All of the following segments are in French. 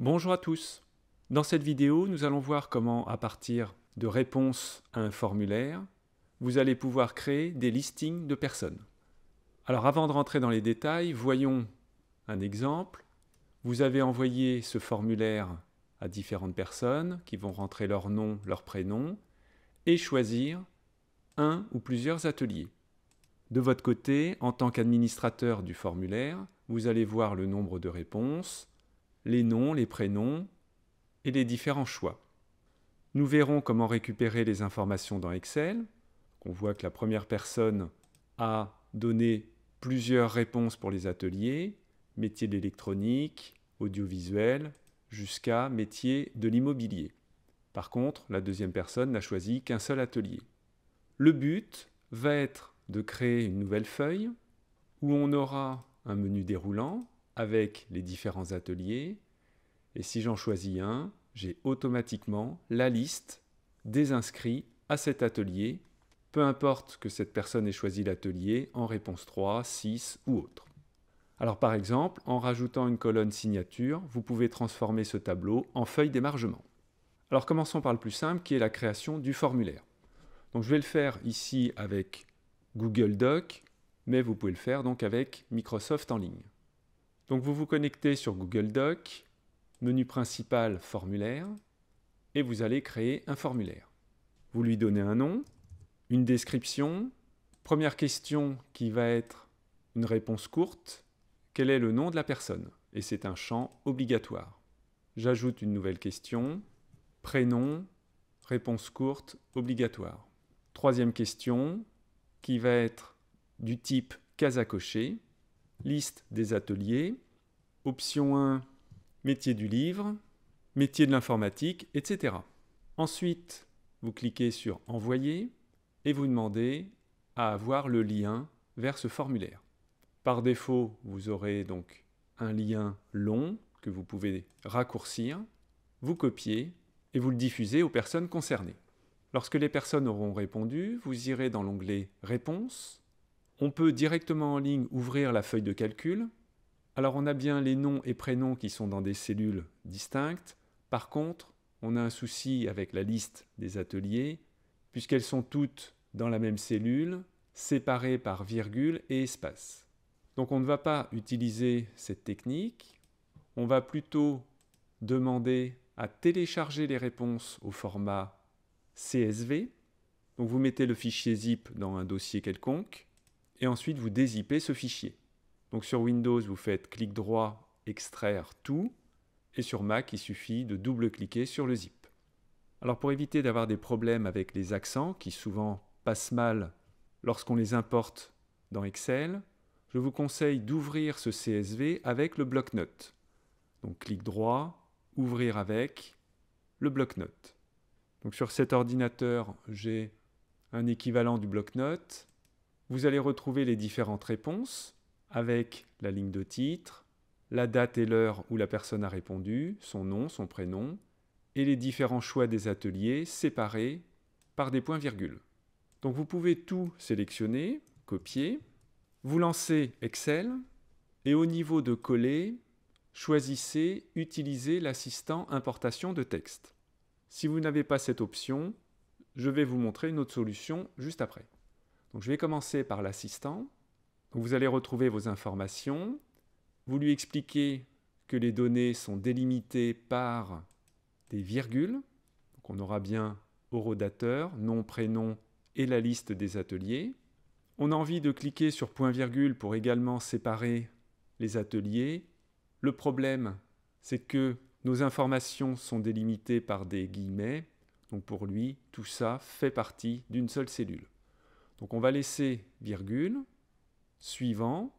Bonjour à tous. Dans cette vidéo, nous allons voir comment, à partir de réponses à un formulaire, vous allez pouvoir créer des listings de personnes. Alors avant de rentrer dans les détails, voyons un exemple. Vous avez envoyé ce formulaire à différentes personnes qui vont rentrer leur nom, leur prénom et choisir un ou plusieurs ateliers. De votre côté, en tant qu'administrateur du formulaire, vous allez voir le nombre de réponses, les noms, les prénoms et les différents choix. Nous verrons comment récupérer les informations dans Excel. On voit que la première personne a donné plusieurs réponses pour les ateliers, métier de l'électronique, audiovisuel, jusqu'à métier de l'immobilier. Par contre, la deuxième personne n'a choisi qu'un seul atelier. Le but va être de créer une nouvelle feuille où on aura un menu déroulant avec les différents ateliers. Et si j'en choisis un, j'ai automatiquement la liste des inscrits à cet atelier, peu importe que cette personne ait choisi l'atelier en réponse 3, 6 ou autre. Alors par exemple, en rajoutant une colonne signature, vous pouvez transformer ce tableau en feuille d'émargement. Alors commençons par le plus simple qui est la création du formulaire. Donc je vais le faire ici avec Google Doc, mais vous pouvez le faire donc avec Microsoft en ligne. Donc vous vous connectez sur Google Doc, menu principal formulaire, et vous allez créer un formulaire. Vous lui donnez un nom, une description, première question qui va être une réponse courte, quel est le nom de la personne Et c'est un champ obligatoire. J'ajoute une nouvelle question, prénom, réponse courte, obligatoire. Troisième question, qui va être du type case à cocher, liste des ateliers, option 1, métier du livre, métier de l'informatique, etc. Ensuite, vous cliquez sur Envoyer et vous demandez à avoir le lien vers ce formulaire. Par défaut, vous aurez donc un lien long que vous pouvez raccourcir, vous copiez et vous le diffusez aux personnes concernées. Lorsque les personnes auront répondu, vous irez dans l'onglet Réponses on peut directement en ligne ouvrir la feuille de calcul. Alors on a bien les noms et prénoms qui sont dans des cellules distinctes. Par contre, on a un souci avec la liste des ateliers, puisqu'elles sont toutes dans la même cellule, séparées par virgule et espace. Donc on ne va pas utiliser cette technique, on va plutôt demander à télécharger les réponses au format CSV. Donc vous mettez le fichier zip dans un dossier quelconque, et ensuite vous dézippez ce fichier. Donc sur Windows, vous faites clic droit, extraire tout, et sur Mac, il suffit de double-cliquer sur le zip. Alors pour éviter d'avoir des problèmes avec les accents, qui souvent passent mal lorsqu'on les importe dans Excel, je vous conseille d'ouvrir ce CSV avec le bloc-notes. Donc clic droit, ouvrir avec, le bloc-notes. Donc sur cet ordinateur, j'ai un équivalent du bloc-notes, vous allez retrouver les différentes réponses avec la ligne de titre, la date et l'heure où la personne a répondu, son nom, son prénom, et les différents choix des ateliers séparés par des points-virgules. Donc vous pouvez tout sélectionner, copier, vous lancez Excel, et au niveau de coller, choisissez Utiliser l'assistant importation de texte. Si vous n'avez pas cette option, je vais vous montrer une autre solution juste après je vais commencer par l'assistant. Vous allez retrouver vos informations. Vous lui expliquez que les données sont délimitées par des virgules. on aura bien horodateur, nom, prénom et la liste des ateliers. On a envie de cliquer sur point-virgule pour également séparer les ateliers. Le problème, c'est que nos informations sont délimitées par des guillemets. Donc pour lui, tout ça fait partie d'une seule cellule. Donc on va laisser virgule, suivant.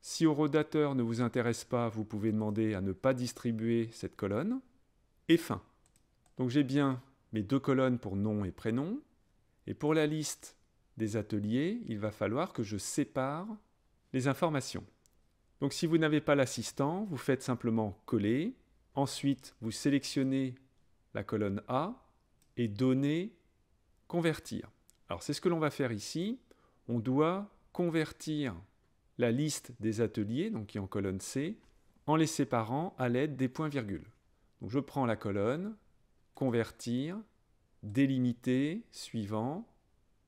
Si au rodateur ne vous intéresse pas, vous pouvez demander à ne pas distribuer cette colonne. Et fin. Donc j'ai bien mes deux colonnes pour nom et prénom. Et pour la liste des ateliers, il va falloir que je sépare les informations. Donc si vous n'avez pas l'assistant, vous faites simplement coller. Ensuite, vous sélectionnez la colonne A et donnez convertir. Alors c'est ce que l'on va faire ici. On doit convertir la liste des ateliers, donc qui est en colonne C, en les séparant à l'aide des points-virgules. Donc je prends la colonne, convertir, délimiter, suivant,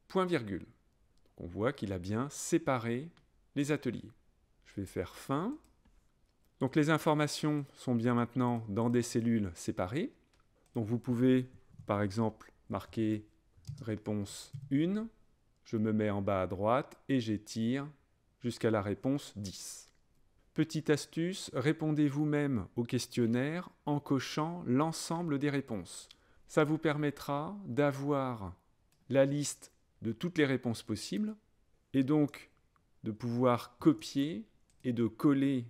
point-virgule. On voit qu'il a bien séparé les ateliers. Je vais faire fin. Donc les informations sont bien maintenant dans des cellules séparées. Donc vous pouvez par exemple marquer Réponse 1, je me mets en bas à droite et j'étire jusqu'à la réponse 10. Petite astuce, répondez vous-même au questionnaire en cochant l'ensemble des réponses. Ça vous permettra d'avoir la liste de toutes les réponses possibles et donc de pouvoir copier et de coller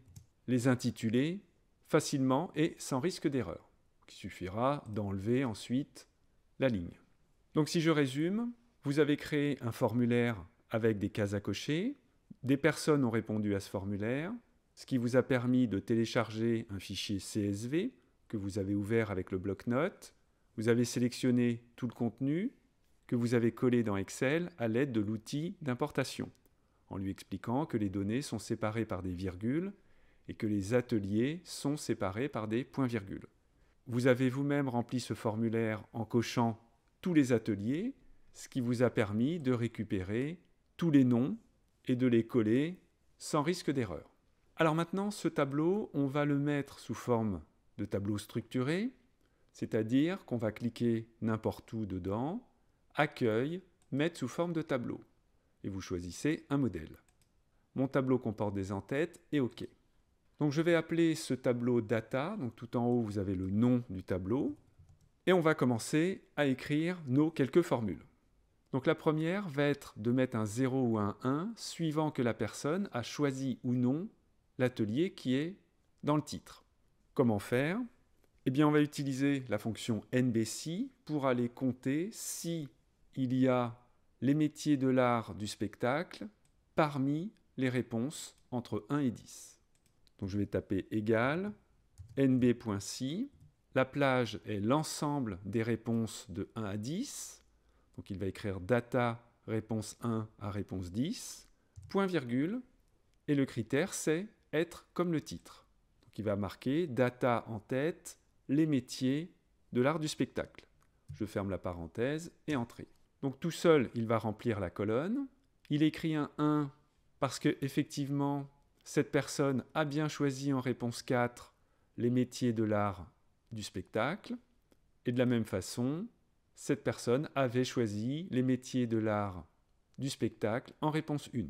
les intitulés facilement et sans risque d'erreur. Il suffira d'enlever ensuite la ligne. Donc si je résume, vous avez créé un formulaire avec des cases à cocher, des personnes ont répondu à ce formulaire, ce qui vous a permis de télécharger un fichier CSV que vous avez ouvert avec le bloc-notes, vous avez sélectionné tout le contenu que vous avez collé dans Excel à l'aide de l'outil d'importation, en lui expliquant que les données sont séparées par des virgules et que les ateliers sont séparés par des points-virgules. Vous avez vous-même rempli ce formulaire en cochant tous les ateliers, ce qui vous a permis de récupérer tous les noms et de les coller sans risque d'erreur. Alors maintenant, ce tableau, on va le mettre sous forme de tableau structuré, c'est-à-dire qu'on va cliquer n'importe où dedans, accueil, mettre sous forme de tableau, et vous choisissez un modèle. Mon tableau comporte des entêtes et OK. Donc je vais appeler ce tableau data, donc tout en haut vous avez le nom du tableau, et on va commencer à écrire nos quelques formules. Donc la première va être de mettre un 0 ou un 1 suivant que la personne a choisi ou non l'atelier qui est dans le titre. Comment faire Eh bien on va utiliser la fonction NBC pour aller compter si il y a les métiers de l'art du spectacle parmi les réponses entre 1 et 10. Donc je vais taper égal nb.si la plage est l'ensemble des réponses de 1 à 10. Donc il va écrire data réponse 1 à réponse 10, point virgule, et le critère c'est être comme le titre. Donc il va marquer data en tête, les métiers de l'art du spectacle. Je ferme la parenthèse et entrée. Donc tout seul, il va remplir la colonne. Il écrit un 1 parce que effectivement, cette personne a bien choisi en réponse 4 les métiers de l'art du spectacle. Et de la même façon, cette personne avait choisi les métiers de l'art du spectacle en réponse 1.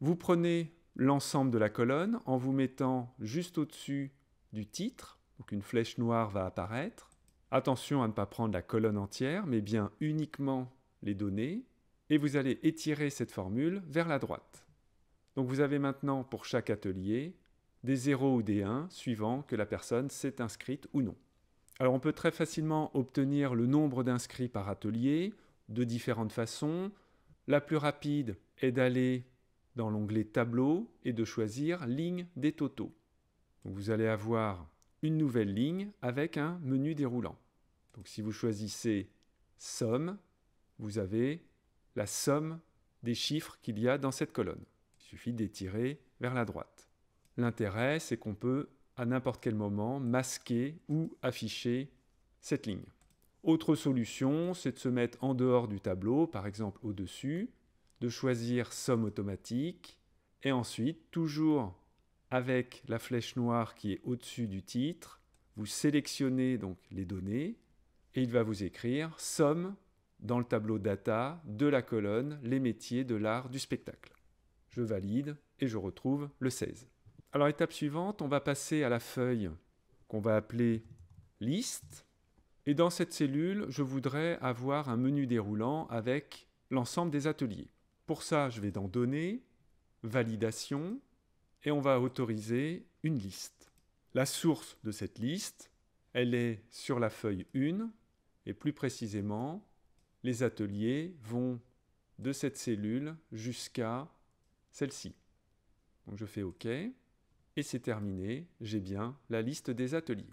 Vous prenez l'ensemble de la colonne en vous mettant juste au-dessus du titre, donc une flèche noire va apparaître. Attention à ne pas prendre la colonne entière, mais bien uniquement les données, et vous allez étirer cette formule vers la droite. Donc vous avez maintenant pour chaque atelier des 0 ou des 1 suivant que la personne s'est inscrite ou non. Alors on peut très facilement obtenir le nombre d'inscrits par atelier de différentes façons. La plus rapide est d'aller dans l'onglet Tableau et de choisir Ligne des totaux. vous allez avoir une nouvelle ligne avec un menu déroulant. Donc si vous choisissez Somme, vous avez la somme des chiffres qu'il y a dans cette colonne. Il suffit d'étirer vers la droite. L'intérêt, c'est qu'on peut à n'importe quel moment masquer ou afficher cette ligne. Autre solution, c'est de se mettre en dehors du tableau, par exemple au-dessus, de choisir somme automatique, et ensuite, toujours avec la flèche noire qui est au-dessus du titre, vous sélectionnez donc les données, et il va vous écrire somme dans le tableau data de la colonne les métiers de l'art du spectacle. Je valide et je retrouve le 16. Alors, étape suivante, on va passer à la feuille qu'on va appeler liste. Et dans cette cellule, je voudrais avoir un menu déroulant avec l'ensemble des ateliers. Pour ça, je vais dans Données, Validation, et on va autoriser une liste. La source de cette liste, elle est sur la feuille 1, et plus précisément, les ateliers vont de cette cellule jusqu'à celle-ci. Donc je fais OK. Et c'est terminé, j'ai bien la liste des ateliers.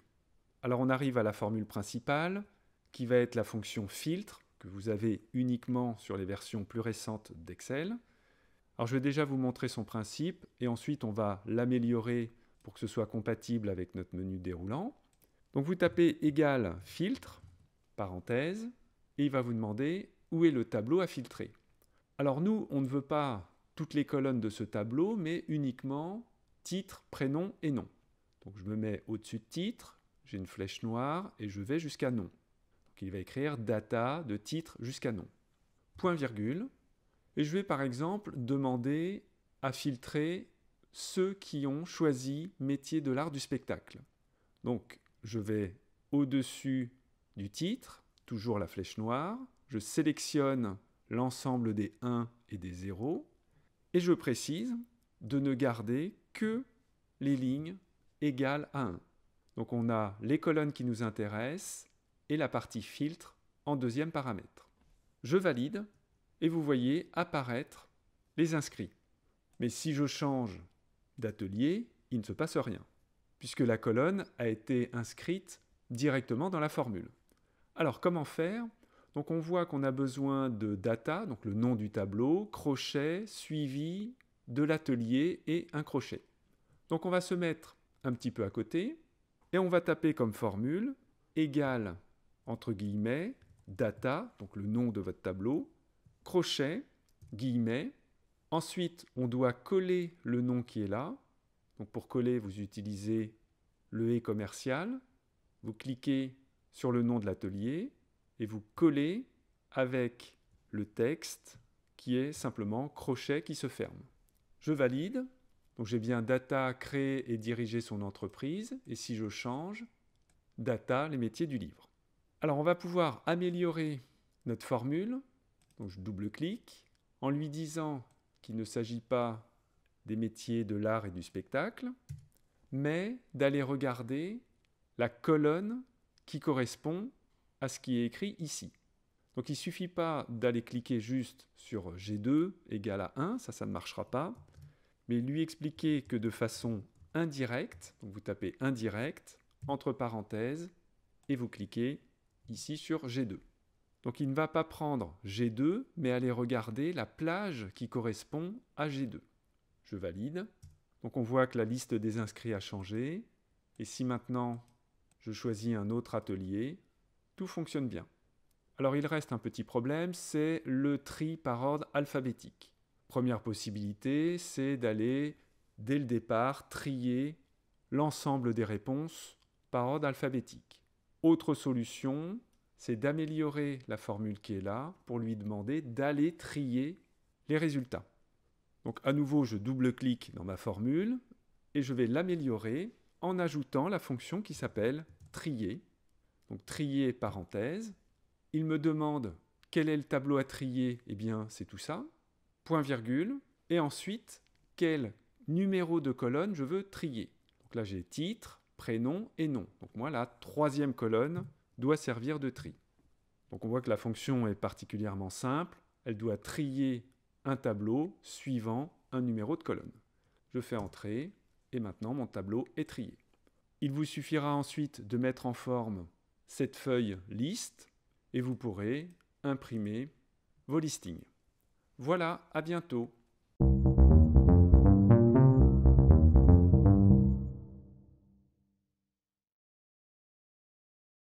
Alors on arrive à la formule principale, qui va être la fonction filtre, que vous avez uniquement sur les versions plus récentes d'Excel. Alors je vais déjà vous montrer son principe, et ensuite on va l'améliorer pour que ce soit compatible avec notre menu déroulant. Donc vous tapez égal filtre, parenthèse, et il va vous demander où est le tableau à filtrer. Alors nous, on ne veut pas toutes les colonnes de ce tableau, mais uniquement titre, prénom et nom. Donc je me mets au-dessus de titre, j'ai une flèche noire et je vais jusqu'à nom. il va écrire data de titre jusqu'à nom. Point virgule. Et je vais par exemple demander à filtrer ceux qui ont choisi métier de l'art du spectacle. Donc je vais au-dessus du titre, toujours la flèche noire, je sélectionne l'ensemble des 1 et des 0, et je précise de ne garder que les lignes égales à 1. Donc on a les colonnes qui nous intéressent et la partie filtre en deuxième paramètre. Je valide et vous voyez apparaître les inscrits. Mais si je change d'atelier, il ne se passe rien, puisque la colonne a été inscrite directement dans la formule. Alors comment faire Donc on voit qu'on a besoin de data, donc le nom du tableau, crochet, suivi, de l'atelier et un crochet. Donc on va se mettre un petit peu à côté et on va taper comme formule égal entre guillemets data, donc le nom de votre tableau, crochet, guillemets. Ensuite, on doit coller le nom qui est là. Donc pour coller, vous utilisez le et commercial. Vous cliquez sur le nom de l'atelier et vous collez avec le texte qui est simplement crochet qui se ferme. Je valide, donc j'ai bien data créer et diriger son entreprise, et si je change, data les métiers du livre. Alors on va pouvoir améliorer notre formule, donc je double-clique, en lui disant qu'il ne s'agit pas des métiers de l'art et du spectacle, mais d'aller regarder la colonne qui correspond à ce qui est écrit ici. Donc il ne suffit pas d'aller cliquer juste sur G2 égale à 1, ça, ça ne marchera pas mais lui expliquer que de façon indirecte, vous tapez indirect, entre parenthèses, et vous cliquez ici sur G2. Donc il ne va pas prendre G2, mais aller regarder la plage qui correspond à G2. Je valide. Donc on voit que la liste des inscrits a changé. Et si maintenant je choisis un autre atelier, tout fonctionne bien. Alors il reste un petit problème, c'est le tri par ordre alphabétique. Première possibilité, c'est d'aller, dès le départ, trier l'ensemble des réponses par ordre alphabétique. Autre solution, c'est d'améliorer la formule qui est là pour lui demander d'aller trier les résultats. Donc à nouveau, je double-clique dans ma formule et je vais l'améliorer en ajoutant la fonction qui s'appelle trier. Donc trier parenthèse. Il me demande quel est le tableau à trier Eh bien, c'est tout ça point virgule, et ensuite quel numéro de colonne je veux trier. Donc là j'ai titre, prénom et nom. Donc moi la troisième colonne doit servir de tri. Donc on voit que la fonction est particulièrement simple, elle doit trier un tableau suivant un numéro de colonne. Je fais entrer et maintenant mon tableau est trié. Il vous suffira ensuite de mettre en forme cette feuille liste et vous pourrez imprimer vos listings. Voilà, à bientôt